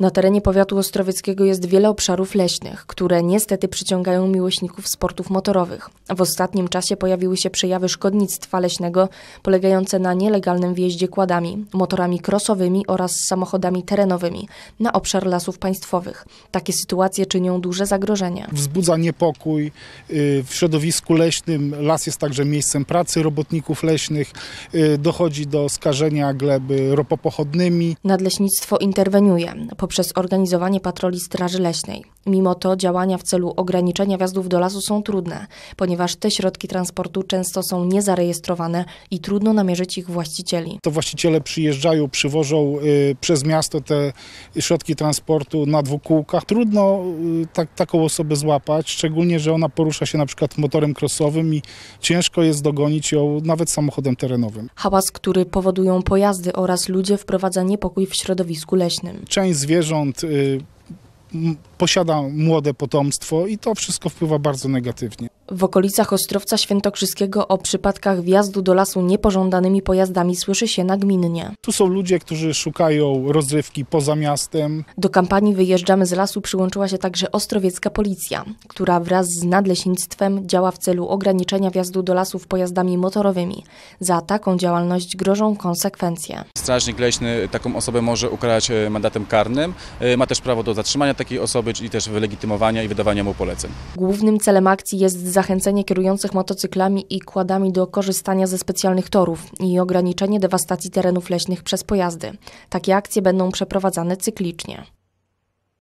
Na terenie powiatu ostrowieckiego jest wiele obszarów leśnych, które niestety przyciągają miłośników sportów motorowych. W ostatnim czasie pojawiły się przejawy szkodnictwa leśnego polegające na nielegalnym wjeździe kładami, motorami krosowymi oraz samochodami terenowymi na obszar lasów państwowych. Takie sytuacje czynią duże zagrożenie. Wzbudza niepokój. Y, w środowisku leśnym las jest także miejscem pracy robotników leśnych. Y, dochodzi do skażenia gleby ropopochodnymi. Nadleśnictwo interweniuje poprzez organizowanie patroli Straży Leśnej. Mimo to działania w celu ograniczenia wjazdów do lasu są trudne, ponieważ te środki transportu często są niezarejestrowane i trudno namierzyć ich właścicieli. To właściciele przyjeżdżają, przywożą y, przez miasto te środki transportu na dwukółkach. Trudno y, tak, taką osobę złapać, szczególnie, że ona porusza się na przykład motorem krosowym i ciężko jest dogonić ją nawet samochodem terenowym. Hałas, który powodują pojazdy oraz ludzie wprowadza niepokój w środowisku leśnym. Część zwierząt zwierząt, y, posiada młode potomstwo i to wszystko wpływa bardzo negatywnie. W okolicach Ostrowca Świętokrzyskiego o przypadkach wjazdu do lasu niepożądanymi pojazdami słyszy się nagminnie. Tu są ludzie, którzy szukają rozrywki poza miastem. Do kampanii Wyjeżdżamy z lasu przyłączyła się także ostrowiecka policja, która wraz z nadleśnictwem działa w celu ograniczenia wjazdu do lasów pojazdami motorowymi. Za taką działalność grożą konsekwencje. Strażnik leśny taką osobę może ukarać e, mandatem karnym. E, ma też prawo do zatrzymania takiej osoby, czyli też wylegitymowania i wydawania mu poleceń. Głównym celem akcji jest zachęcenie kierujących motocyklami i kładami do korzystania ze specjalnych torów i ograniczenie dewastacji terenów leśnych przez pojazdy. Takie akcje będą przeprowadzane cyklicznie.